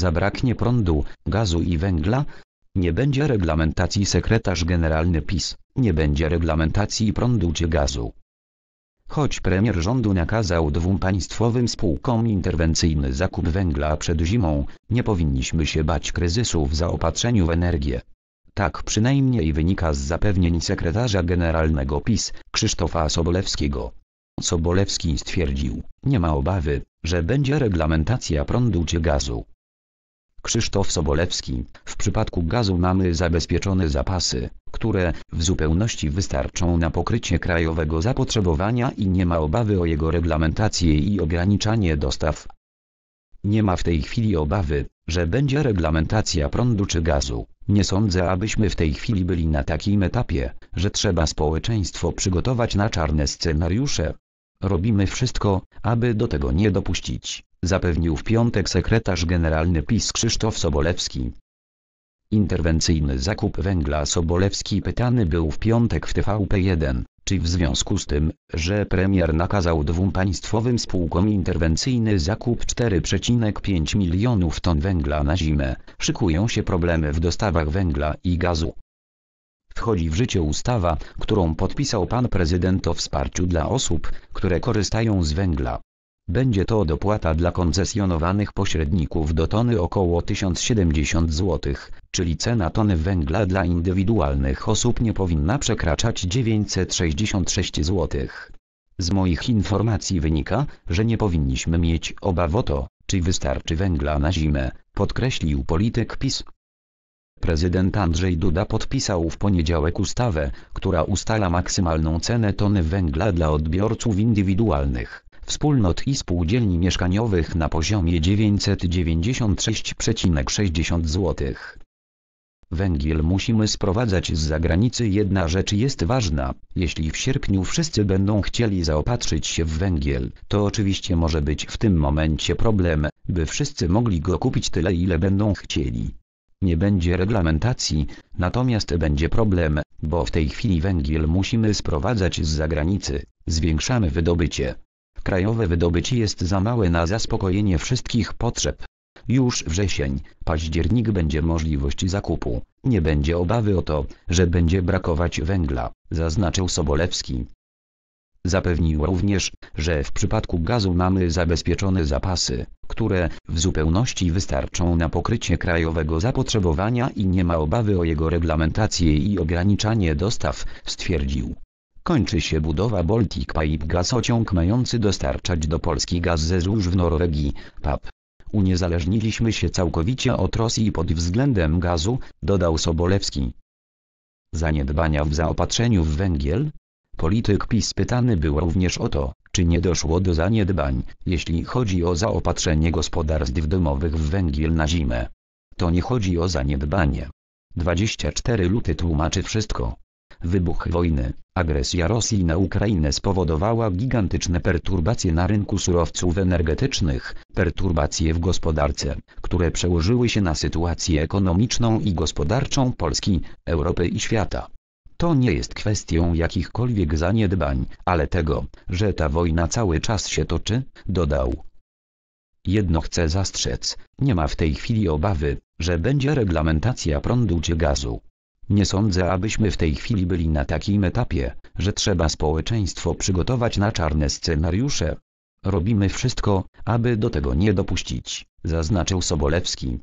zabraknie prądu, gazu i węgla, nie będzie reglamentacji sekretarz generalny PiS, nie będzie reglamentacji prądu czy gazu. Choć premier rządu nakazał dwóm państwowym spółkom interwencyjny zakup węgla przed zimą, nie powinniśmy się bać kryzysu w zaopatrzeniu w energię. Tak przynajmniej wynika z zapewnień sekretarza generalnego PiS, Krzysztofa Sobolewskiego. Sobolewski stwierdził, nie ma obawy, że będzie reglamentacja prądu czy gazu. Krzysztof Sobolewski, w przypadku gazu mamy zabezpieczone zapasy, które w zupełności wystarczą na pokrycie krajowego zapotrzebowania i nie ma obawy o jego reglamentację i ograniczanie dostaw. Nie ma w tej chwili obawy, że będzie reglamentacja prądu czy gazu. Nie sądzę, abyśmy w tej chwili byli na takim etapie, że trzeba społeczeństwo przygotować na czarne scenariusze, Robimy wszystko, aby do tego nie dopuścić, zapewnił w piątek sekretarz generalny PiS Krzysztof Sobolewski. Interwencyjny zakup węgla Sobolewski pytany był w piątek w TVP1, czy w związku z tym, że premier nakazał dwóm państwowym spółkom interwencyjny zakup 4,5 milionów ton węgla na zimę, szykują się problemy w dostawach węgla i gazu. Wchodzi w życie ustawa, którą podpisał pan prezydent o wsparciu dla osób, które korzystają z węgla. Będzie to dopłata dla koncesjonowanych pośredników do tony około 1070 zł, czyli cena tony węgla dla indywidualnych osób nie powinna przekraczać 966 zł. Z moich informacji wynika, że nie powinniśmy mieć obaw o to, czy wystarczy węgla na zimę, podkreślił polityk PiS. Prezydent Andrzej Duda podpisał w poniedziałek ustawę, która ustala maksymalną cenę tony węgla dla odbiorców indywidualnych, wspólnot i spółdzielni mieszkaniowych na poziomie 996,60 zł. Węgiel musimy sprowadzać z zagranicy. Jedna rzecz jest ważna, jeśli w sierpniu wszyscy będą chcieli zaopatrzyć się w węgiel, to oczywiście może być w tym momencie problem, by wszyscy mogli go kupić tyle ile będą chcieli nie będzie reglamentacji, natomiast będzie problem, bo w tej chwili węgiel musimy sprowadzać z zagranicy, zwiększamy wydobycie. Krajowe wydobycie jest za małe na zaspokojenie wszystkich potrzeb. Już wrzesień, październik będzie możliwość zakupu, nie będzie obawy o to, że będzie brakować węgla, zaznaczył Sobolewski. Zapewnił również, że w przypadku gazu mamy zabezpieczone zapasy, które w zupełności wystarczą na pokrycie krajowego zapotrzebowania i nie ma obawy o jego reglamentację i ograniczanie dostaw, stwierdził. Kończy się budowa Baltic Pipe gazociąg mający dostarczać do Polski gaz ze złóż w Norwegii, PAP. Uniezależniliśmy się całkowicie od Rosji pod względem gazu, dodał Sobolewski. Zaniedbania w zaopatrzeniu w węgiel, Polityk PiS pytany był również o to, czy nie doszło do zaniedbań, jeśli chodzi o zaopatrzenie gospodarstw domowych w węgiel na zimę. To nie chodzi o zaniedbanie. 24 luty tłumaczy wszystko. Wybuch wojny, agresja Rosji na Ukrainę spowodowała gigantyczne perturbacje na rynku surowców energetycznych, perturbacje w gospodarce, które przełożyły się na sytuację ekonomiczną i gospodarczą Polski, Europy i świata. To nie jest kwestią jakichkolwiek zaniedbań, ale tego, że ta wojna cały czas się toczy, dodał. Jedno chcę zastrzec, nie ma w tej chwili obawy, że będzie reglamentacja prądu czy gazu. Nie sądzę, abyśmy w tej chwili byli na takim etapie, że trzeba społeczeństwo przygotować na czarne scenariusze. Robimy wszystko, aby do tego nie dopuścić, zaznaczył Sobolewski.